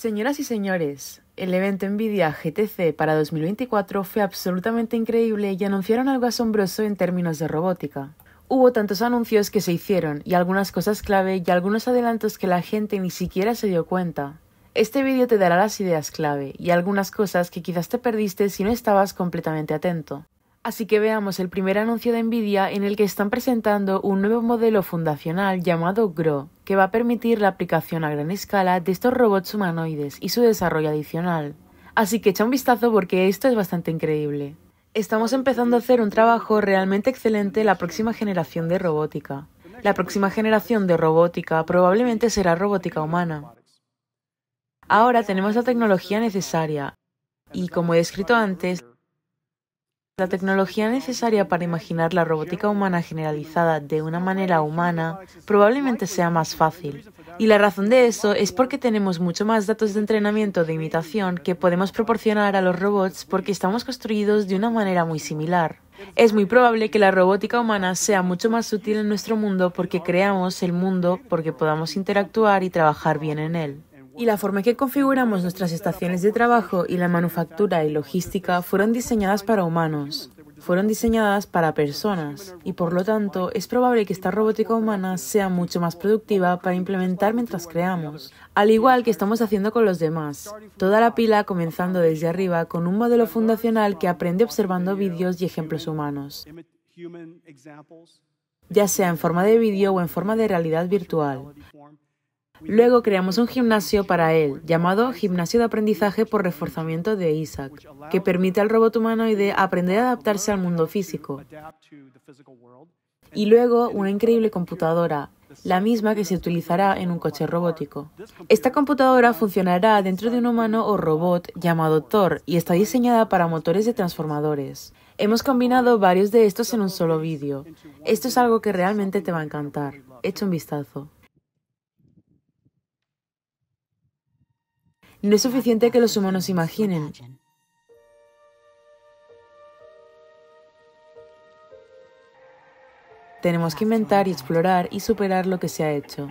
Señoras y señores, el evento Nvidia GTC para 2024 fue absolutamente increíble y anunciaron algo asombroso en términos de robótica. Hubo tantos anuncios que se hicieron y algunas cosas clave y algunos adelantos que la gente ni siquiera se dio cuenta. Este vídeo te dará las ideas clave y algunas cosas que quizás te perdiste si no estabas completamente atento. Así que veamos el primer anuncio de Nvidia en el que están presentando un nuevo modelo fundacional llamado GRO, que va a permitir la aplicación a gran escala de estos robots humanoides y su desarrollo adicional. Así que echa un vistazo porque esto es bastante increíble. Estamos empezando a hacer un trabajo realmente excelente en la próxima generación de robótica. La próxima generación de robótica probablemente será robótica humana. Ahora tenemos la tecnología necesaria y, como he escrito antes, la tecnología necesaria para imaginar la robótica humana generalizada de una manera humana probablemente sea más fácil. Y la razón de eso es porque tenemos mucho más datos de entrenamiento de imitación que podemos proporcionar a los robots porque estamos construidos de una manera muy similar. Es muy probable que la robótica humana sea mucho más útil en nuestro mundo porque creamos el mundo porque podamos interactuar y trabajar bien en él y la forma en que configuramos nuestras estaciones de trabajo y la manufactura y logística fueron diseñadas para humanos, fueron diseñadas para personas y por lo tanto es probable que esta robótica humana sea mucho más productiva para implementar mientras creamos, al igual que estamos haciendo con los demás. Toda la pila comenzando desde arriba con un modelo fundacional que aprende observando vídeos y ejemplos humanos ya sea en forma de vídeo o en forma de realidad virtual. Luego creamos un gimnasio para él, llamado Gimnasio de Aprendizaje por Reforzamiento de Isaac, que permite al robot humanoide aprender a adaptarse al mundo físico. Y luego una increíble computadora, la misma que se utilizará en un coche robótico. Esta computadora funcionará dentro de un humano o robot llamado Thor y está diseñada para motores de transformadores. Hemos combinado varios de estos en un solo vídeo. Esto es algo que realmente te va a encantar. Echa un vistazo. No es suficiente que los humanos imaginen. Tenemos que inventar y explorar y superar lo que se ha hecho.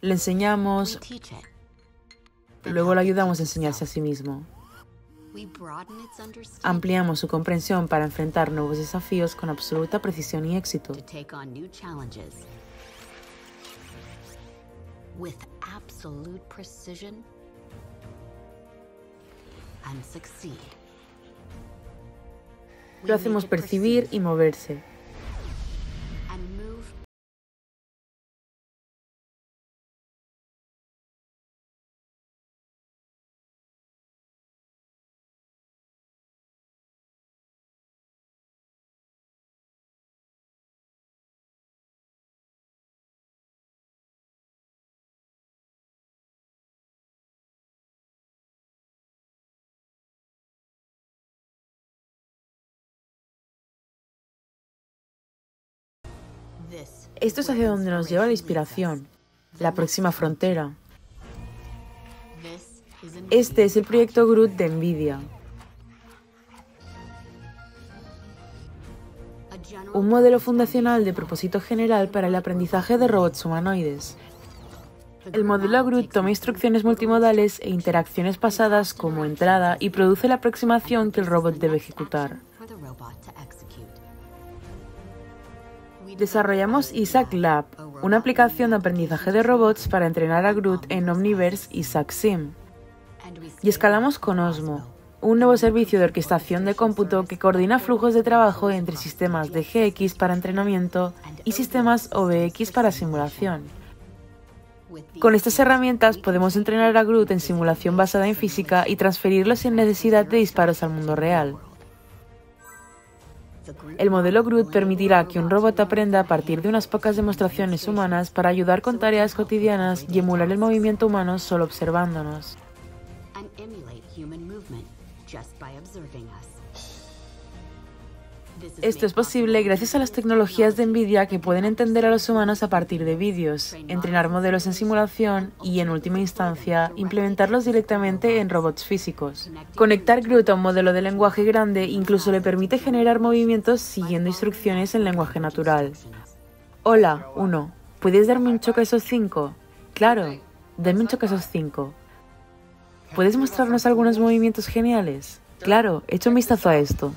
Le enseñamos, luego le ayudamos a enseñarse a sí mismo. Ampliamos su comprensión para enfrentar nuevos desafíos con absoluta precisión y éxito. Lo hacemos percibir y moverse. Esto es hacia donde nos lleva la inspiración, la próxima frontera. Este es el proyecto Groot de NVIDIA. Un modelo fundacional de propósito general para el aprendizaje de robots humanoides. El modelo Groot toma instrucciones multimodales e interacciones pasadas como entrada y produce la aproximación que el robot debe ejecutar. Desarrollamos Isaac Lab, una aplicación de aprendizaje de robots para entrenar a Groot en Omniverse y Sim, Y escalamos con Osmo, un nuevo servicio de orquestación de cómputo que coordina flujos de trabajo entre sistemas de GX para entrenamiento y sistemas OBX para simulación. Con estas herramientas podemos entrenar a Groot en simulación basada en física y transferirlo sin necesidad de disparos al mundo real. El modelo Groot permitirá que un robot aprenda a partir de unas pocas demostraciones humanas para ayudar con tareas cotidianas y emular el movimiento humano solo observándonos. Esto es posible gracias a las tecnologías de NVIDIA que pueden entender a los humanos a partir de vídeos, entrenar modelos en simulación y, en última instancia, implementarlos directamente en robots físicos. Conectar Groot a un modelo de lenguaje grande incluso le permite generar movimientos siguiendo instrucciones en lenguaje natural. Hola, uno, ¿Puedes darme un choque a esos 5? Claro, dame un choque a esos 5. ¿Puedes mostrarnos algunos movimientos geniales? Claro, Hecho un vistazo a esto.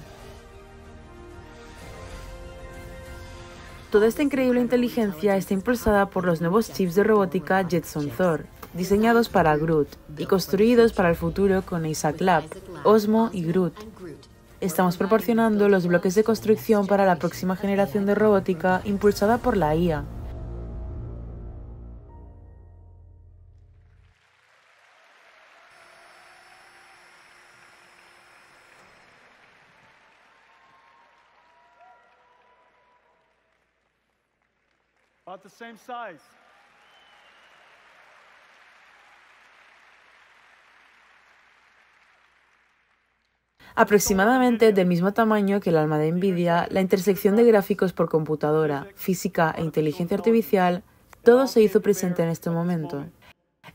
Toda esta increíble inteligencia está impulsada por los nuevos chips de robótica Jetson Thor, diseñados para Groot y construidos para el futuro con Isaac Lab, Osmo y Groot. Estamos proporcionando los bloques de construcción para la próxima generación de robótica impulsada por la IA. Aproximadamente del mismo tamaño que el alma de NVIDIA, la intersección de gráficos por computadora, física e inteligencia artificial, todo se hizo presente en este momento.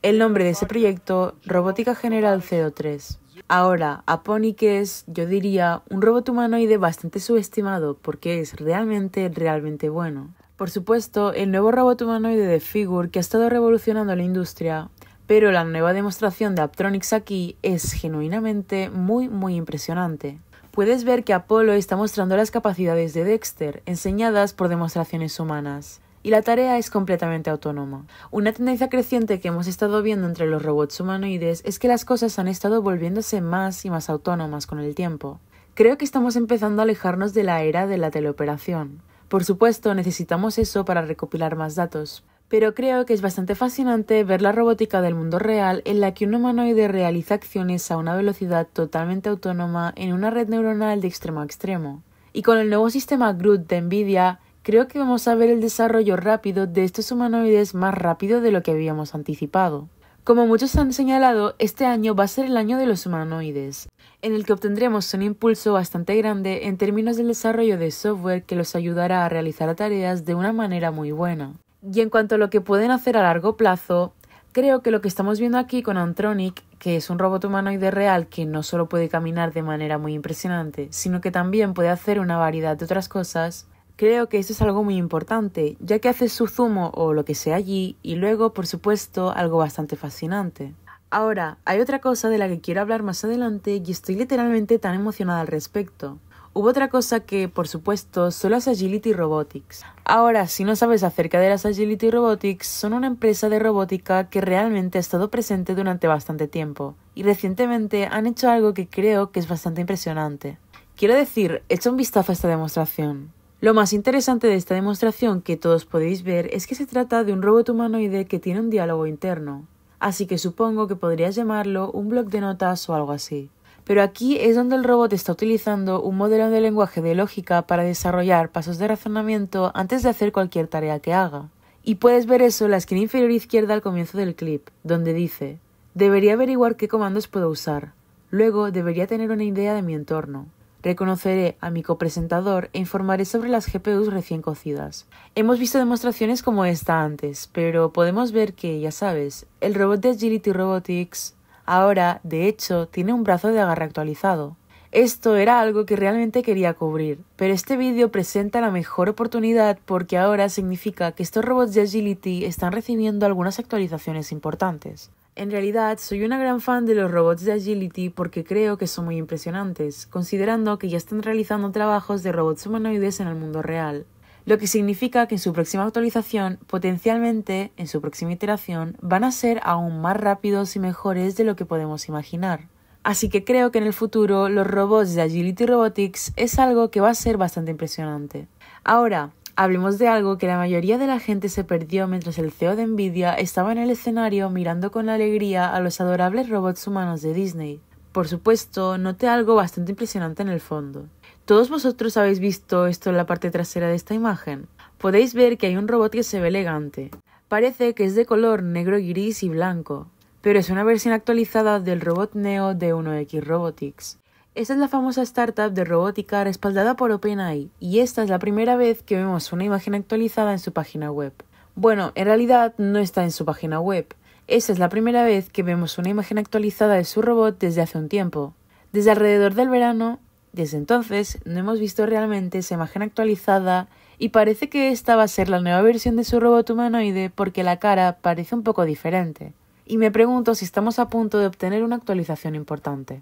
El nombre de ese proyecto, Robótica General CO3. Ahora, Aponic es, yo diría, un robot humanoide bastante subestimado porque es realmente, realmente bueno. Por supuesto, el nuevo robot humanoide de Figure que ha estado revolucionando la industria, pero la nueva demostración de Aptronics aquí es genuinamente muy muy impresionante. Puedes ver que Apolo está mostrando las capacidades de Dexter, enseñadas por demostraciones humanas y la tarea es completamente autónoma. Una tendencia creciente que hemos estado viendo entre los robots humanoides es que las cosas han estado volviéndose más y más autónomas con el tiempo. Creo que estamos empezando a alejarnos de la era de la teleoperación. Por supuesto, necesitamos eso para recopilar más datos. Pero creo que es bastante fascinante ver la robótica del mundo real en la que un humanoide realiza acciones a una velocidad totalmente autónoma en una red neuronal de extremo a extremo. Y con el nuevo sistema Groot de Nvidia, creo que vamos a ver el desarrollo rápido de estos humanoides más rápido de lo que habíamos anticipado. Como muchos han señalado, este año va a ser el año de los humanoides, en el que obtendremos un impulso bastante grande en términos del desarrollo de software que los ayudará a realizar tareas de una manera muy buena. Y en cuanto a lo que pueden hacer a largo plazo, creo que lo que estamos viendo aquí con Antronic, que es un robot humanoide real que no solo puede caminar de manera muy impresionante, sino que también puede hacer una variedad de otras cosas, Creo que eso es algo muy importante, ya que hace su zumo o lo que sea allí y luego, por supuesto, algo bastante fascinante. Ahora, hay otra cosa de la que quiero hablar más adelante y estoy literalmente tan emocionada al respecto. Hubo otra cosa que, por supuesto, son las Agility Robotics. Ahora, si no sabes acerca de las Agility Robotics, son una empresa de robótica que realmente ha estado presente durante bastante tiempo, y recientemente han hecho algo que creo que es bastante impresionante. Quiero decir, echa un vistazo a esta demostración. Lo más interesante de esta demostración que todos podéis ver es que se trata de un robot humanoide que tiene un diálogo interno, así que supongo que podrías llamarlo un blog de notas o algo así. Pero aquí es donde el robot está utilizando un modelo de lenguaje de lógica para desarrollar pasos de razonamiento antes de hacer cualquier tarea que haga. Y puedes ver eso en la esquina inferior izquierda al comienzo del clip, donde dice, debería averiguar qué comandos puedo usar. Luego debería tener una idea de mi entorno. Reconoceré a mi copresentador e informaré sobre las GPUs recién cocidas. Hemos visto demostraciones como esta antes, pero podemos ver que, ya sabes, el robot de Agility Robotics ahora, de hecho, tiene un brazo de agarre actualizado. Esto era algo que realmente quería cubrir, pero este vídeo presenta la mejor oportunidad porque ahora significa que estos robots de Agility están recibiendo algunas actualizaciones importantes. En realidad, soy una gran fan de los robots de Agility porque creo que son muy impresionantes, considerando que ya están realizando trabajos de robots humanoides en el mundo real. Lo que significa que en su próxima actualización, potencialmente, en su próxima iteración, van a ser aún más rápidos y mejores de lo que podemos imaginar. Así que creo que en el futuro los robots de Agility Robotics es algo que va a ser bastante impresionante. Ahora, Hablemos de algo que la mayoría de la gente se perdió mientras el CEO de Nvidia estaba en el escenario mirando con alegría a los adorables robots humanos de Disney. Por supuesto, noté algo bastante impresionante en el fondo. Todos vosotros habéis visto esto en la parte trasera de esta imagen. Podéis ver que hay un robot que se ve elegante. Parece que es de color negro gris y blanco, pero es una versión actualizada del robot Neo de 1X Robotics. Esta es la famosa startup de robótica respaldada por OpenAI y esta es la primera vez que vemos una imagen actualizada en su página web. Bueno, en realidad no está en su página web. Esta es la primera vez que vemos una imagen actualizada de su robot desde hace un tiempo. Desde alrededor del verano, desde entonces, no hemos visto realmente esa imagen actualizada y parece que esta va a ser la nueva versión de su robot humanoide porque la cara parece un poco diferente. Y me pregunto si estamos a punto de obtener una actualización importante.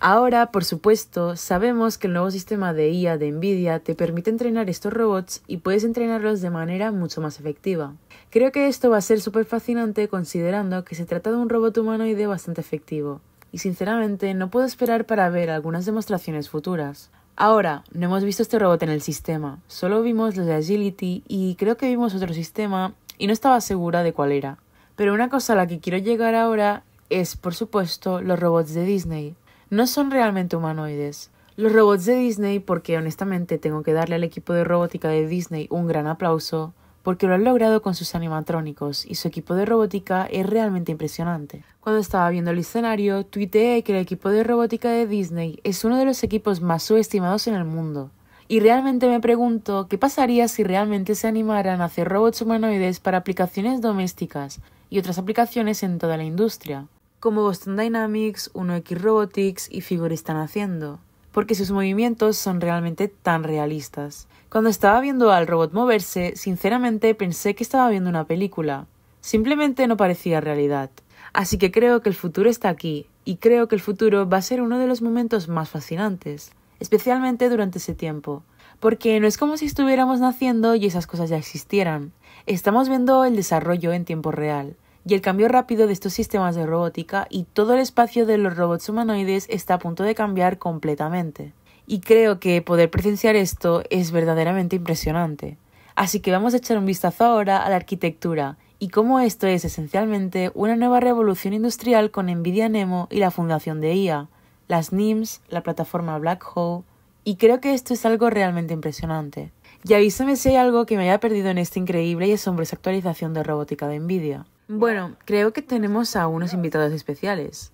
Ahora, por supuesto, sabemos que el nuevo sistema de IA de Nvidia te permite entrenar estos robots y puedes entrenarlos de manera mucho más efectiva. Creo que esto va a ser súper fascinante considerando que se trata de un robot humanoide bastante efectivo. Y sinceramente, no puedo esperar para ver algunas demostraciones futuras. Ahora, no hemos visto este robot en el sistema, solo vimos los de Agility y creo que vimos otro sistema y no estaba segura de cuál era. Pero una cosa a la que quiero llegar ahora es, por supuesto, los robots de Disney no son realmente humanoides. Los robots de Disney, porque honestamente tengo que darle al equipo de robótica de Disney un gran aplauso, porque lo han logrado con sus animatrónicos y su equipo de robótica es realmente impresionante. Cuando estaba viendo el escenario, tuiteé que el equipo de robótica de Disney es uno de los equipos más subestimados en el mundo. Y realmente me pregunto qué pasaría si realmente se animaran a hacer robots humanoides para aplicaciones domésticas y otras aplicaciones en toda la industria como Boston Dynamics, 1X Robotics y Figure están haciendo, porque sus movimientos son realmente tan realistas. Cuando estaba viendo al robot moverse, sinceramente pensé que estaba viendo una película. Simplemente no parecía realidad. Así que creo que el futuro está aquí, y creo que el futuro va a ser uno de los momentos más fascinantes, especialmente durante ese tiempo. Porque no es como si estuviéramos naciendo y esas cosas ya existieran. Estamos viendo el desarrollo en tiempo real y el cambio rápido de estos sistemas de robótica y todo el espacio de los robots humanoides está a punto de cambiar completamente. Y creo que poder presenciar esto es verdaderamente impresionante. Así que vamos a echar un vistazo ahora a la arquitectura y cómo esto es esencialmente una nueva revolución industrial con Nvidia Nemo y la fundación de IA, e las NIMS, la plataforma Black Hole, y creo que esto es algo realmente impresionante. Y avísame si hay algo que me haya perdido en esta increíble y asombrosa actualización de robótica de Nvidia. Bueno, creo que tenemos a unos invitados especiales.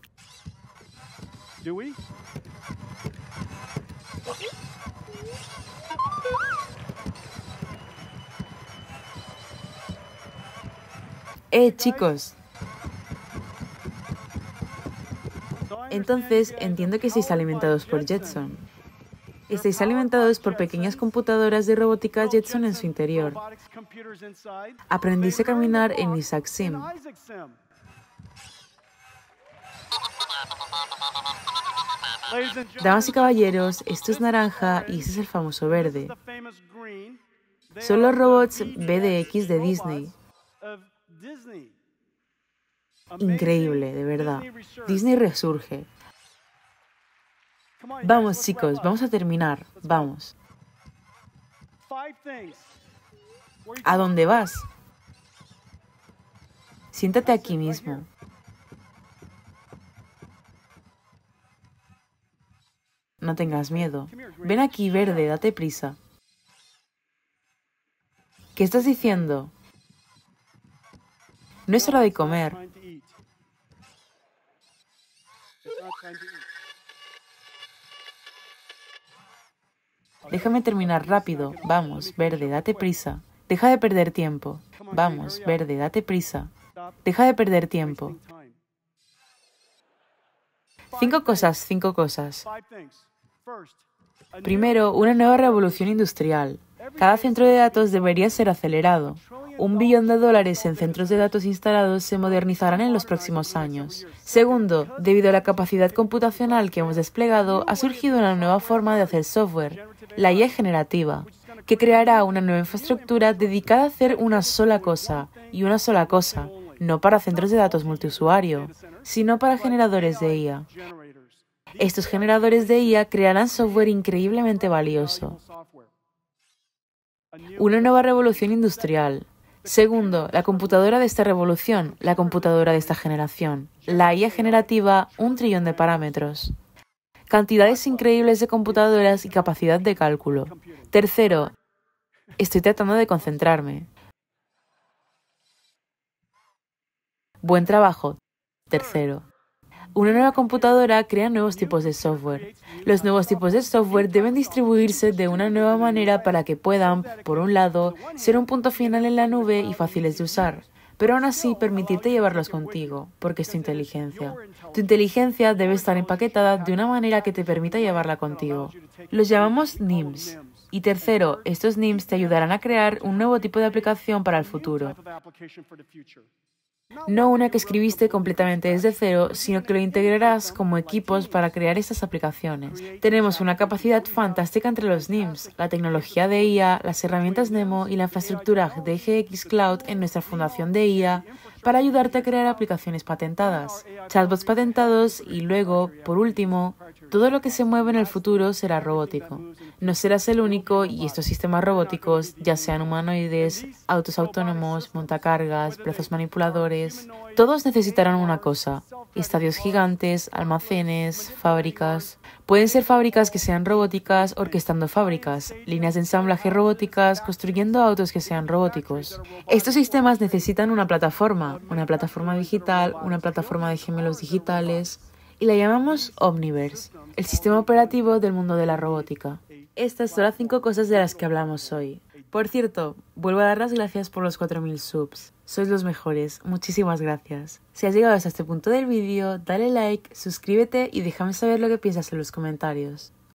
Eh, chicos. Entonces, entiendo que seis alimentados por Jetson estáis alimentados por pequeñas computadoras de robótica Jetson en su interior. Aprendís a caminar en Isaac Sim. Damas y caballeros, esto es naranja y este es el famoso verde. Son los robots BDX de Disney. Increíble, de verdad. Disney resurge. Vamos chicos, vamos a terminar, vamos. ¿A dónde vas? Siéntate aquí mismo. No tengas miedo. Ven aquí, verde, date prisa. ¿Qué estás diciendo? No es hora de comer. Déjame terminar rápido. Vamos, verde, date prisa. Deja de perder tiempo. Vamos, verde, date prisa. Deja de perder tiempo. Cinco cosas, cinco cosas. Primero, una nueva revolución industrial. Cada centro de datos debería ser acelerado un billón de dólares en centros de datos instalados se modernizarán en los próximos años. Segundo, debido a la capacidad computacional que hemos desplegado, ha surgido una nueva forma de hacer software, la IA generativa, que creará una nueva infraestructura dedicada a hacer una sola cosa, y una sola cosa, no para centros de datos multiusuario, sino para generadores de IA. Estos generadores de IA crearán software increíblemente valioso. Una nueva revolución industrial. Segundo, la computadora de esta revolución, la computadora de esta generación, la IA generativa, un trillón de parámetros. Cantidades increíbles de computadoras y capacidad de cálculo. Tercero, estoy tratando de concentrarme. Buen trabajo. Tercero. Una nueva computadora crea nuevos tipos de software. Los nuevos tipos de software deben distribuirse de una nueva manera para que puedan, por un lado, ser un punto final en la nube y fáciles de usar, pero aún así permitirte llevarlos contigo, porque es tu inteligencia. Tu inteligencia debe estar empaquetada de una manera que te permita llevarla contigo. Los llamamos NIMS. Y tercero, estos NIMS te ayudarán a crear un nuevo tipo de aplicación para el futuro. No una que escribiste completamente desde cero, sino que lo integrarás como equipos para crear estas aplicaciones. Tenemos una capacidad fantástica entre los NIMS, la tecnología de IA, las herramientas Nemo y la infraestructura de GX Cloud en nuestra fundación de IA para ayudarte a crear aplicaciones patentadas, chatbots patentados y luego, por último, todo lo que se mueve en el futuro será robótico. No serás el único y estos sistemas robóticos, ya sean humanoides, autos autónomos, montacargas, brazos manipuladores, todos necesitarán una cosa. Estadios gigantes, almacenes, fábricas. Pueden ser fábricas que sean robóticas, orquestando fábricas, líneas de ensamblaje robóticas, construyendo autos que sean robóticos. Estos sistemas necesitan una plataforma, una plataforma digital, una plataforma de gemelos digitales, y la llamamos Omniverse, el sistema operativo del mundo de la robótica. Estas son las cinco cosas de las que hablamos hoy. Por cierto, vuelvo a dar las gracias por los 4.000 subs. Sois los mejores, muchísimas gracias. Si has llegado hasta este punto del vídeo, dale like, suscríbete y déjame saber lo que piensas en los comentarios.